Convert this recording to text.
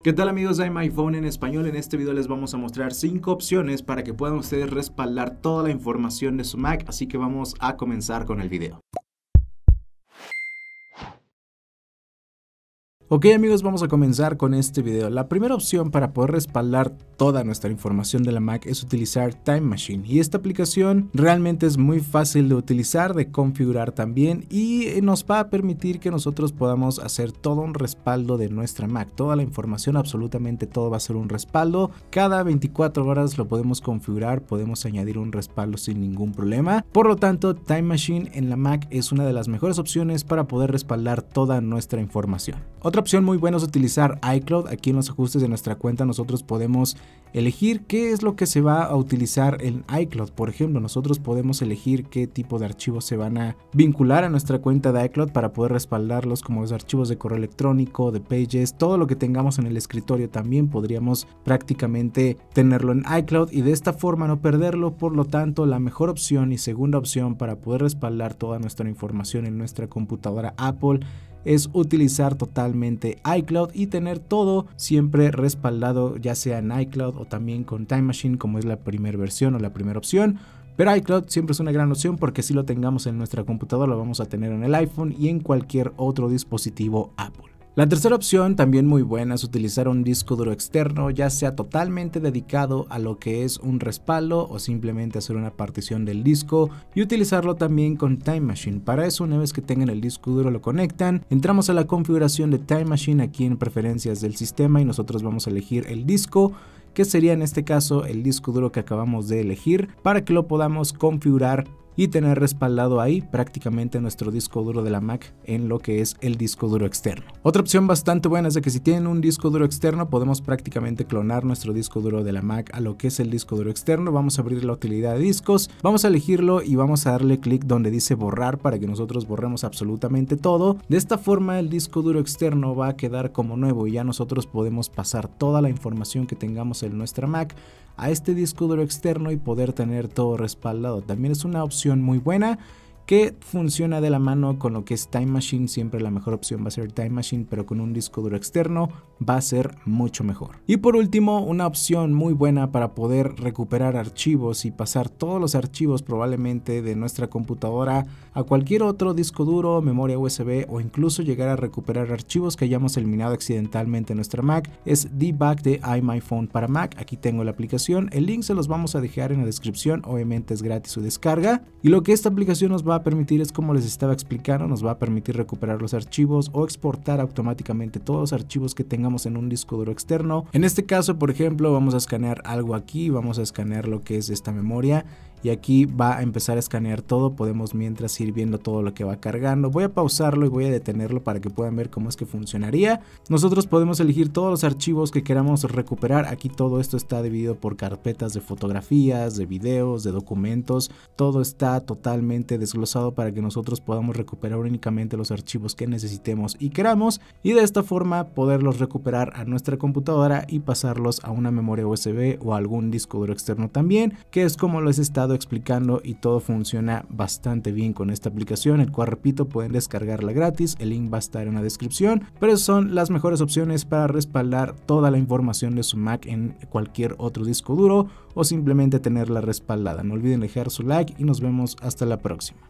¿Qué tal amigos de iPhone en español? En este video les vamos a mostrar 5 opciones para que puedan ustedes respaldar toda la información de su Mac, así que vamos a comenzar con el video. Ok amigos, vamos a comenzar con este video. La primera opción para poder respaldar toda nuestra información de la Mac es utilizar Time Machine y esta aplicación realmente es muy fácil de utilizar, de configurar también y eh, nos va a permitir que nosotros podamos hacer todo un respaldo de nuestra Mac, toda la información, absolutamente todo va a ser un respaldo. Cada 24 horas lo podemos configurar, podemos añadir un respaldo sin ningún problema. Por lo tanto, Time Machine en la Mac es una de las mejores opciones para poder respaldar toda nuestra información. Otra opción muy buena es utilizar iCloud. Aquí en los ajustes de nuestra cuenta nosotros podemos elegir qué es lo que se va a utilizar en iCloud. Por ejemplo, nosotros podemos elegir qué tipo de archivos se van a vincular a nuestra cuenta de iCloud para poder respaldarlos como los archivos de correo electrónico, de pages, todo lo que tengamos en el escritorio también podríamos prácticamente tenerlo en iCloud y de esta forma no perderlo. Por lo tanto, la mejor opción y segunda opción para poder respaldar toda nuestra información en nuestra computadora Apple es utilizar totalmente iCloud y tener todo siempre respaldado ya sea en iCloud o también con Time Machine como es la primera versión o la primera opción. Pero iCloud siempre es una gran opción porque si lo tengamos en nuestra computadora lo vamos a tener en el iPhone y en cualquier otro dispositivo Apple. La tercera opción, también muy buena, es utilizar un disco duro externo, ya sea totalmente dedicado a lo que es un respaldo o simplemente hacer una partición del disco y utilizarlo también con Time Machine. Para eso, una vez que tengan el disco duro lo conectan, entramos a la configuración de Time Machine aquí en preferencias del sistema y nosotros vamos a elegir el disco que sería en este caso el disco duro que acabamos de elegir para que lo podamos configurar y tener respaldado ahí prácticamente nuestro disco duro de la Mac en lo que es el disco duro externo. Otra opción bastante buena es de que si tienen un disco duro externo podemos prácticamente clonar nuestro disco duro de la Mac a lo que es el disco duro externo. Vamos a abrir la utilidad de discos, vamos a elegirlo y vamos a darle clic donde dice borrar para que nosotros borremos absolutamente todo. De esta forma el disco duro externo va a quedar como nuevo y ya nosotros podemos pasar toda la información que tengamos en nuestra Mac a este disco duro externo y poder tener todo respaldado. También es una opción muy buena que funciona de la mano con lo que es Time Machine. Siempre la mejor opción va a ser Time Machine, pero con un disco duro externo va a ser mucho mejor. Y por último, una opción muy buena para poder recuperar archivos y pasar todos los archivos probablemente de nuestra computadora a cualquier otro disco duro, memoria USB o incluso llegar a recuperar archivos que hayamos eliminado accidentalmente en nuestra Mac es Debug de iMyPhone para Mac. Aquí tengo la aplicación, el link se los vamos a dejar en la descripción, obviamente es gratis su descarga y lo que esta aplicación nos va permitir es como les estaba explicando, nos va a permitir recuperar los archivos o exportar automáticamente todos los archivos que tengamos en un disco duro externo. En este caso, por ejemplo, vamos a escanear algo aquí, vamos a escanear lo que es esta memoria y aquí va a empezar a escanear todo, podemos mientras ir viendo todo lo que va cargando. Voy a pausarlo y voy a detenerlo para que puedan ver cómo es que funcionaría. Nosotros podemos elegir todos los archivos que queramos recuperar, aquí todo esto está dividido por carpetas de fotografías, de videos, de documentos, todo está totalmente desglosado para que nosotros podamos recuperar únicamente los archivos que necesitemos y queramos y de esta forma poderlos recuperar a nuestra computadora y pasarlos a una memoria USB o algún disco duro externo también, que es como lo he estado explicando y todo funciona bastante bien con esta aplicación, el cual repito pueden descargarla gratis, el link va a estar en la descripción, pero son las mejores opciones para respaldar toda la información de su Mac en cualquier otro disco duro o simplemente tenerla respaldada. No olviden dejar su like y nos vemos hasta la próxima.